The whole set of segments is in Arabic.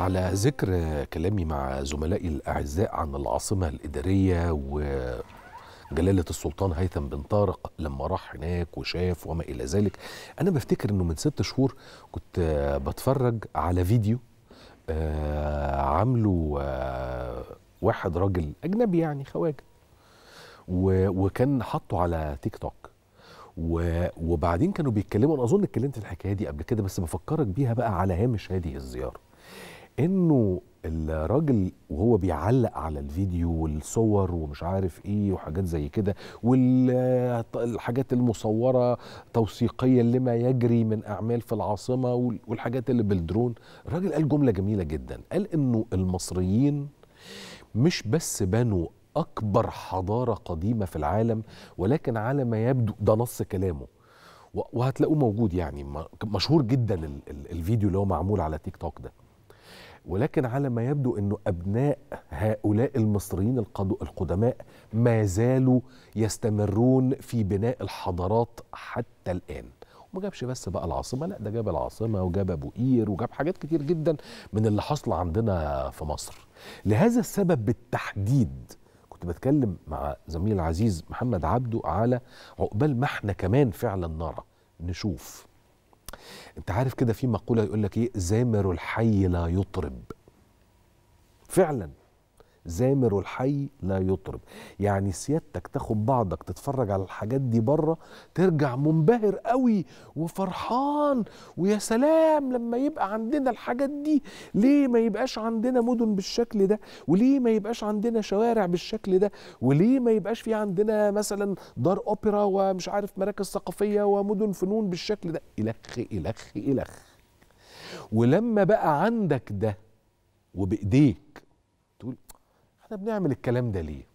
على ذكر كلامي مع زملائي الأعزاء عن العاصمة الإدارية وجلالة السلطان هيثم بن طارق لما راح هناك وشاف وما إلى ذلك أنا بفتكر أنه من ست شهور كنت بتفرج على فيديو آه، عامله آه، واحد راجل أجنبي يعني خواجة وكان حاطه على تيك توك وبعدين كانوا بيتكلموا انا اظن اتكلمت الحكايه دي قبل كده بس بفكرك بيها بقى على هامش هذه الزياره انه الراجل وهو بيعلق على الفيديو والصور ومش عارف ايه وحاجات زي كده والحاجات المصوره توثيقيا لما يجري من اعمال في العاصمه والحاجات اللي بالدرون الراجل قال جمله جميله جدا قال انه المصريين مش بس بنوا اكبر حضاره قديمه في العالم ولكن على ما يبدو ده نص كلامه وهتلاقوه موجود يعني مشهور جدا الفيديو اللي هو معمول على تيك توك ده ولكن على ما يبدو أنه أبناء هؤلاء المصريين القدماء ما زالوا يستمرون في بناء الحضارات حتى الآن وما جابش بس بقى العاصمه لا ده جاب العاصمه وجاب ابو قير وجاب حاجات كتير جدا من اللي حصل عندنا في مصر لهذا السبب بالتحديد كنت بتكلم مع زميل العزيز محمد عبده على عقبال ما احنا كمان فعلا نرى نشوف انت عارف كده في مقوله يقول لك ايه زامر الحي لا يطرب فعلا زامر الحي لا يطرب يعني سيادتك تاخد بعضك تتفرج على الحاجات دي بره ترجع منبهر قوي وفرحان ويا سلام لما يبقى عندنا الحاجات دي ليه ما يبقاش عندنا مدن بالشكل ده وليه ما يبقاش عندنا شوارع بالشكل ده وليه ما يبقاش في عندنا مثلا دار اوبرا ومش عارف مراكز ثقافيه ومدن فنون بالشكل ده الخ الخ الخ ولما بقى عندك ده وبايديك احنا بنعمل الكلام ده ليه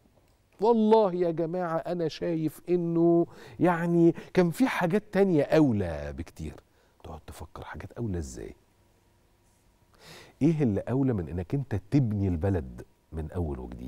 والله يا جماعة أنا شايف إنه يعني كان في حاجات تانية أولى بكتير تقعد تفكر حاجات أولى إزاي إيه اللي أولى من إنك أنت تبني البلد من أول وجديد